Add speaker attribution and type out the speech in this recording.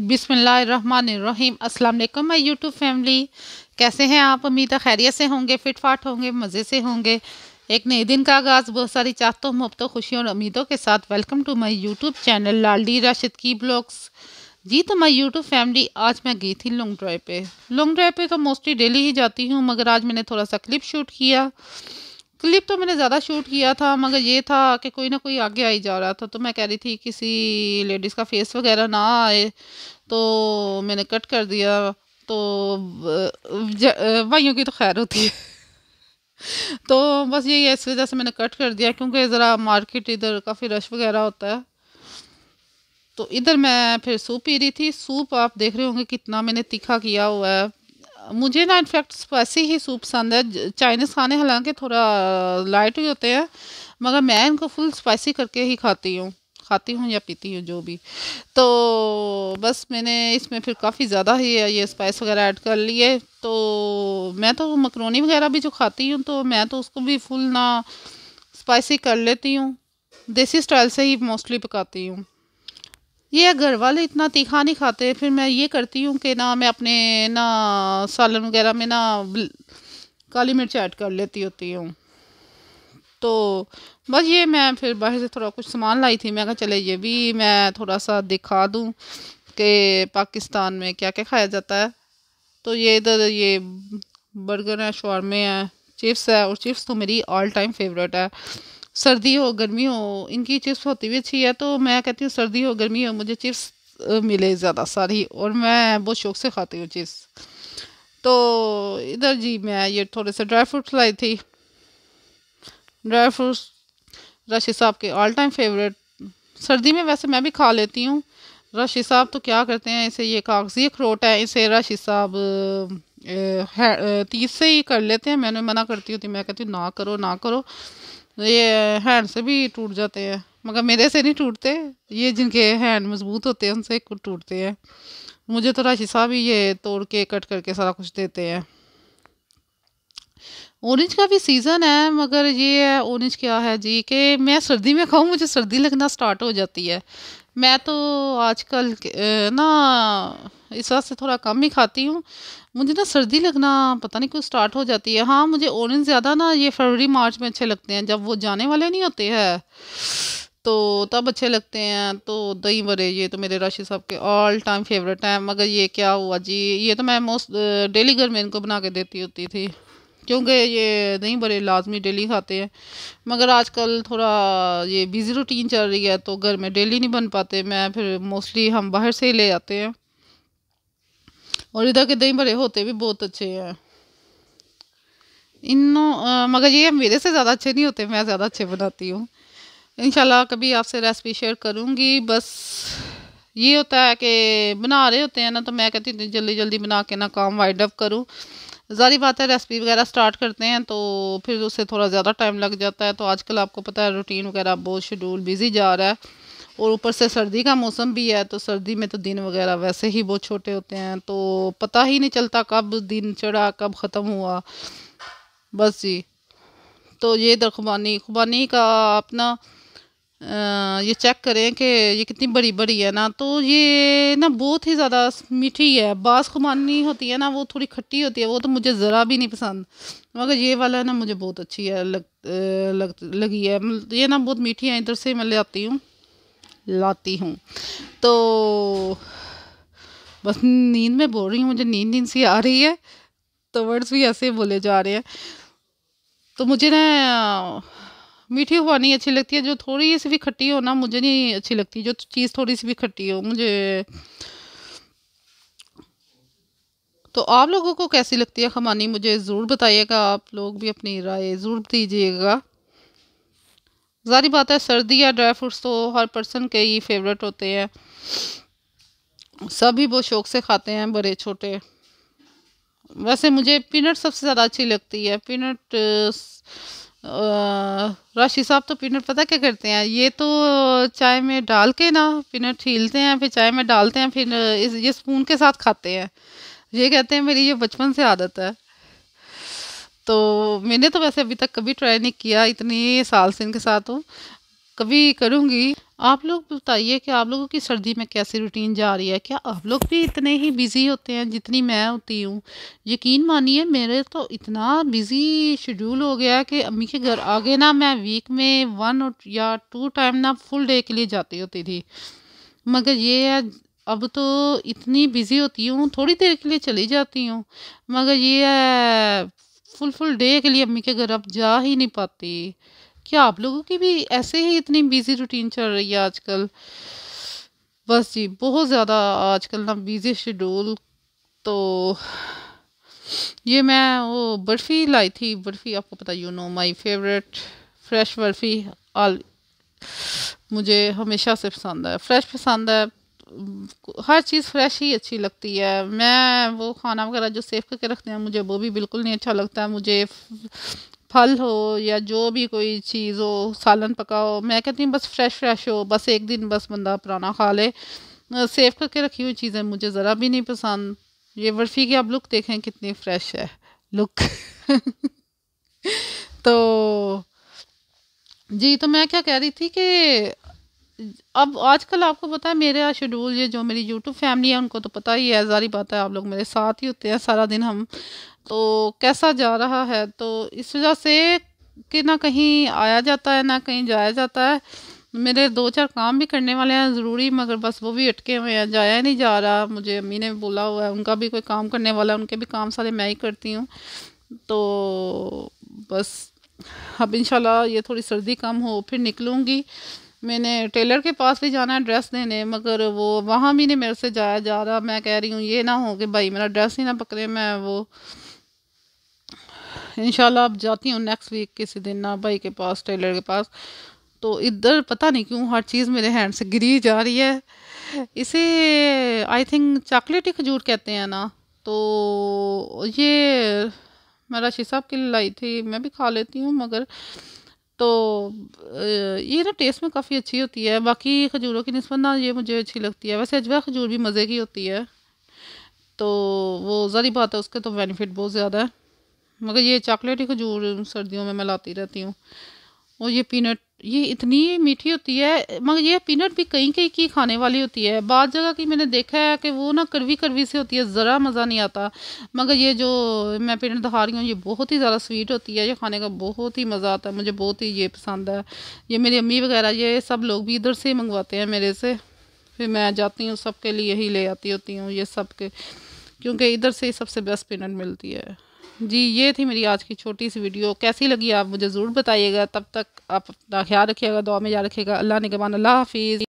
Speaker 1: बिसमीम अल्लाम my YouTube family कैसे हैं आप उम्मीद खैरियत से होंगे फिट फाट होंगे मज़े से होंगे एक नए दिन का आगाज़ बहुत सारी चाहतों मुफ्तों खुशियों और उम्मीदों के साथ welcome to my YouTube channel लालडी राशिद की ब्लॉग्स जी तो माई यूट्यूब फैमिली आज मैं गई थी लॉन्ग ड्राइव पे लॉन्ग ड्राइव पे तो मोस्टली डेली ही जाती हूँ मगर आज मैंने थोड़ा सा क्लिप शूट किया क्लिप तो मैंने ज़्यादा शूट किया था मगर ये था कि कोई ना कोई आगे आई जा रहा था तो मैं कह रही थी किसी लेडीज़ का फेस वगैरह ना आए तो मैंने कट कर दिया तो भाइयों की तो खैर होती है तो बस यही है इस वजह से मैंने कट कर दिया क्योंकि ज़रा मार्केट इधर काफ़ी रश वगैरह होता है तो इधर मैं फिर सूप पी रही थी सूप आप देख रहे होंगे कितना मैंने तीखा किया हुआ है मुझे ना इनफैक्ट वैसे ही सूप पसंद है चाइनीज़ खाने हालांकि थोड़ा लाइट uh, ही होते हैं मगर मैं इनको फुल स्पाइसी करके ही खाती हूँ खाती हूँ या पीती हूँ जो भी तो बस मैंने इसमें फिर काफ़ी ज़्यादा ही uh, ये स्पाइस वगैरह ऐड कर लिए तो मैं तो मकरोनी वगैरह भी जो खाती हूँ तो मैं तो उसको भी फुल ना स्पाइसी कर लेती हूँ देसी स्टाइल से ही मोस्टली पकाती हूँ ये घर वाले इतना तीखा नहीं खाते फिर मैं ये करती हूँ कि ना मैं अपने ना सालन वगैरह में ना काली मिर्च ऐड कर लेती होती हूँ तो बस ये मैं फिर बाहर से थोड़ा कुछ सामान लाई थी मैं कहा चले ये भी मैं थोड़ा सा दिखा दूँ कि पाकिस्तान में क्या क्या खाया जाता है तो ये इधर ये बर्गर है शौरमे हैं चिप्स है और चिप्स तो मेरी ऑल टाइम फेवरेट है सर्दी हो गर्मी हो इनकी चिप्स होती भी अच्छी है तो मैं कहती हूँ सर्दी हो गर्मी हो मुझे चिप्स मिले ज़्यादा सारी और मैं बहुत शौक से खाती हूँ चिप्स तो इधर जी मैं ये थोड़े से ड्राई फ्रूट्स लाई थी ड्राई फ्रूट्स राशिद साहब के ऑल टाइम फेवरेट सर्दी में वैसे मैं भी खा लेती हूँ राशिद साहब तो क्या करते हैं इसे ये कागज़ी अखरोट है इसे राशिद साहब तीस से ही कर लेते हैं मैंने मना करती होती मैं कहती हूँ ना करो ना करो ये हैंड से भी टूट जाते हैं मगर मेरे से नहीं टूटते ये जिनके हैंड मजबूत होते हैं उनसे टूटते हैं मुझे तो राशि साहब ही ये तोड़ के कट करके सारा कुछ देते हैं ऑरेंज का भी सीज़न है मगर ये है ऑरेंज क्या है जी कि मैं सर्दी में खाऊँ मुझे सर्दी लगना स्टार्ट हो जाती है मैं तो आजकल ना इस वजह से थोड़ा कम ही खाती हूँ मुझे ना सर्दी लगना पता नहीं क्यों स्टार्ट हो जाती है हाँ मुझे ऑरेंज ज़्यादा ना ये फरवरी मार्च में अच्छे लगते हैं जब वो जाने वाले नहीं होते हैं तो तब अच्छे लगते हैं तो दही बड़े ये तो मेरे राशि साहब के ऑल टाइम फेवरेट हैं मगर ये क्या हुआ जी ये तो मैं मोस्ट डेली घर में इनको बना के देती होती थी क्योंकि ये दही बड़े लाजमी डेली खाते हैं मगर आजकल थोड़ा ये बिज़ी रूटीन चल रही है तो घर में डेली नहीं बन पाते मैं फिर मोस्टली हम बाहर से ही ले जाते हैं और इधर के दही भरे होते भी बहुत अच्छे हैं इन मगर ये मेरे से ज़्यादा अच्छे नहीं होते मैं ज़्यादा अच्छे बनाती हूँ इन कभी आपसे रेसिपी शेयर करूँगी बस ये होता है कि बना रहे होते हैं ना तो मैं कहती हूँ जल्दी जल्दी बना के ना काम वाइड अप करूँ ज़ारी बात है रेसिपी वगैरह स्टार्ट करते हैं तो फिर उससे थोड़ा ज़्यादा टाइम लग जाता है तो आजकल आपको पता है रूटीन वगैरह बहुत शेड्यूल बिजी जा रहा है और ऊपर से सर्दी का मौसम भी है तो सर्दी में तो दिन वगैरह वैसे ही बहुत छोटे होते हैं तो पता ही नहीं चलता कब दिन चढ़ा कब ख़त्म हुआ बस जी तो ये इधर खुबानी खुबानी का अपना ये चेक करें कि ये कितनी बड़ी बड़ी है ना तो ये ना बहुत ही ज़्यादा मीठी है बास खुबानी होती है ना वो थोड़ी खट्टी होती है वो तो मुझे ज़रा भी नहीं पसंद मगर ये वाला ना मुझे बहुत अच्छी है लग, लग लगी है ये ना बहुत मीठी है इधर से मैं ले आती हूँ लाती हूँ तो बस नींद में बोल रही हूँ मुझे नींद नींद सी आ रही है तो वर्ड्स भी ऐसे बोले जा रहे हैं तो मुझे ना मीठी हुआ नहीं अच्छी लगती है जो थोड़ी सी भी खट्टी हो ना मुझे नहीं अच्छी लगती जो चीज़ थोड़ी सी भी खट्टी हो मुझे तो आप लोगों को कैसी लगती है खमानी मुझे ज़रूर बताइएगा आप लोग भी अपनी राय ज़रूर दीजिएगा ज़ारी बात है सर्दी या ड्राई फ्रूट्स तो हर पर्सन के ही फेवरेट होते हैं सभी बहुत शौक से खाते हैं बड़े छोटे वैसे मुझे पीनट सबसे ज़्यादा अच्छी लगती है पीनट राशि साहब तो पीनट पता क्या करते हैं ये तो चाय में डाल के ना पीनट छीलते हैं फिर चाय में डालते हैं फिर इस ये स्पून के साथ खाते हैं ये कहते हैं मेरी ये बचपन से आदत है तो मैंने तो वैसे अभी तक कभी ट्राई नहीं किया इतने साल से इनके साथ हूँ कभी करूँगी आप लोग बताइए कि आप लोगों की सर्दी में कैसी रूटीन जा रही है क्या आप लोग भी इतने ही बिज़ी होते हैं जितनी मैं होती हूँ यकीन मानिए मेरे तो इतना बिज़ी शेड्यूल हो गया कि अम्मी के घर आगे ना मैं वीक में वन या टू टाइम ना फुल डे के लिए जाती होती थी मगर ये है अब तो इतनी बिज़ी होती हूँ थोड़ी देर के लिए चली जाती हूँ मगर ये है फुल फुल डे के लिए अम्मी के घर आप जा ही नहीं पाते क्या आप लोगों की भी ऐसे ही इतनी बिजी रूटीन चल रही है आजकल बस जी बहुत ज़्यादा आजकल ना बिजी शेड्यूल तो ये मैं वो बर्फ़ी लाई थी बर्फ़ी आपको पता you know my favourite fresh barfi आल मुझे हमेशा से पसंद है फ्रेश पसंद है हर चीज़ फ्रेश ही अच्छी लगती है मैं वो खाना वगैरह जो सेव करके रखते हैं मुझे वो भी बिल्कुल नहीं अच्छा लगता है मुझे फल हो या जो भी कोई चीज़ हो सालन पकाओ मैं कहती हूँ बस फ्रेश फ्रेश हो बस एक दिन बस बंदा पुराना खा ले सेव करके रखी हुई चीज़ें मुझे ज़रा भी नहीं पसंद ये बर्फ़ी की आप लुक देखें कितनी फ्रेश है लुक तो जी तो मैं क्या कह रही थी कि अब आजकल आपको पता है मेरा शेड्यूल ये जो मेरी यूट्यूब फैमिली है उनको तो पता ही है सारी बात है आप लोग मेरे साथ ही होते हैं सारा दिन हम तो कैसा जा रहा है तो इस वजह से कि ना कहीं आया जाता है ना कहीं जाया जाता है मेरे दो चार काम भी करने वाले हैं ज़रूरी मगर बस वो भी अटके हुए हैं जाया नहीं जा रहा मुझे अम्मी ने बोला हुआ है उनका भी कोई काम करने वाला है उनके भी काम सारे मैं ही करती हूँ तो बस अब इंशाल्लाह ये थोड़ी सर्दी कम हो फिर निकलूँगी मैंने टेलर के पास भी जाना है ड्रेस देने मगर वो वहाँ भी नहीं मेरे से जाया जा रहा मैं कह रही हूँ ये ना हो कि भाई मेरा ड्रेस ही ना पकड़े मैं वो इनशाला अब जाती हूँ नेक्स्ट वीक किसी दिन ना भाई के पास टेलर के पास तो इधर पता नहीं क्यों हर चीज़ मेरे हैंड से गिरी जा रही है इसे आई थिंक चॉकलेटी खजूर कहते हैं ना तो ये मैं राशि साहब के लाई थी मैं भी खा लेती हूँ मगर तो ये ना टेस्ट में काफ़ी अच्छी होती है बाकी खजूरों की नस्बत ना ये मुझे अच्छी लगती है वैसे अजवा खजूर भी मज़े की होती है तो वो ज़ारी बात है उसके तो बेनिफिट बहुत ज़्यादा है मगर ये चॉकलेटी खजूर सर्दियों में मैं लाती रहती हूँ और ये पीनट ये इतनी मीठी होती है मगर ये पीनट भी कहीं कहीं की खाने वाली होती है बाद जगह की मैंने देखा है कि वो ना करवी करवी सी होती है ज़रा मज़ा नहीं आता मगर ये जो मैं पीनट दिखा रही हूँ ये बहुत ही ज़्यादा स्वीट होती है ये खाने का बहुत ही मज़ा आता है मुझे बहुत ही ये पसंद है ये मेरी अम्मी वगैरह ये सब लोग भी इधर से ही मंगवाते हैं मेरे से फिर मैं जाती हूँ के लिए ही ले आती होती हूँ ये सब के क्योंकि इधर से ही सबसे बेस्ट पीनट मिलती है जी ये थी मेरी आज की छोटी सी वीडियो कैसी लगी आप मुझे ज़रूर बताइएगा तब तक आप अपना ख्याल रखिएगा दुआ में याद रखिएगा अल्लाह निगबान अल्लाह हाफिज़